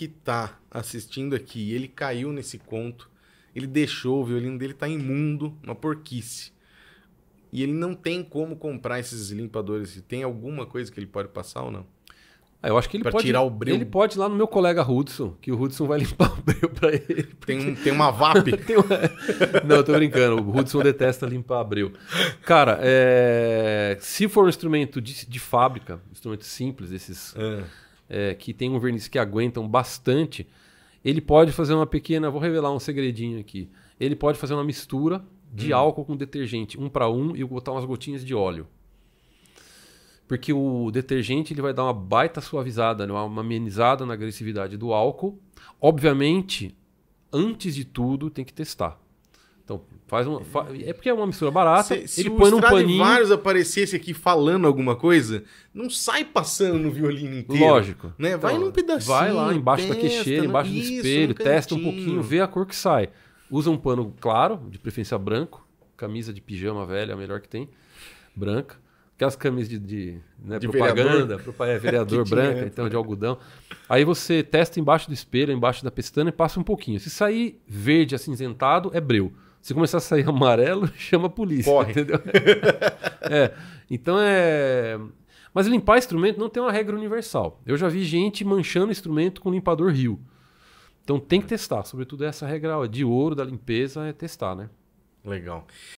que tá assistindo aqui, ele caiu nesse conto, ele deixou, o violino dele tá imundo, uma porquice. E ele não tem como comprar esses limpadores. Tem alguma coisa que ele pode passar ou não? Ah, eu acho que ele pra pode. tirar o breu. Ele pode ir lá no meu colega Hudson, que o Hudson vai limpar o breu pra ele. Porque... Tem, um, tem uma VAP. tem uma... Não, eu tô brincando. O Hudson detesta limpar breu. Cara, é... se for um instrumento de, de fábrica, instrumento simples, esses. É ah é, que tem um verniz que aguentam bastante, ele pode fazer uma pequena. Vou revelar um segredinho aqui. Ele pode fazer uma mistura de hum. álcool com detergente, um para um, e botar umas gotinhas de óleo. Porque o detergente ele vai dar uma baita suavizada, né, uma amenizada na agressividade do álcool. Obviamente, antes de tudo, tem que testar. Então, faz uma. É. Fa... É porque é uma mistura barata. Se, se ele põe num paninho. Se vários aparecesse aqui falando alguma coisa, não sai passando no violino inteiro. Lógico. Né? Vai então, num pedacinho. Vai lá embaixo testa, da queixeira, embaixo isso, do espelho, testa um pouquinho, vê a cor que sai. Usa um pano claro, de preferência branco. Camisa de pijama velha, a melhor que tem. Branca. Aquelas camisas de, de, né, de propaganda, vereador, é, vereador branca, então de algodão. Aí você testa embaixo do espelho, embaixo da pestana e passa um pouquinho. Se sair verde acinzentado, é breu. Se começar a sair amarelo, chama a polícia. Corre. Entendeu? é. Então é. Mas limpar instrumento não tem uma regra universal. Eu já vi gente manchando instrumento com limpador rio. Então tem que testar, sobretudo essa regra de ouro da limpeza é testar, né? Legal.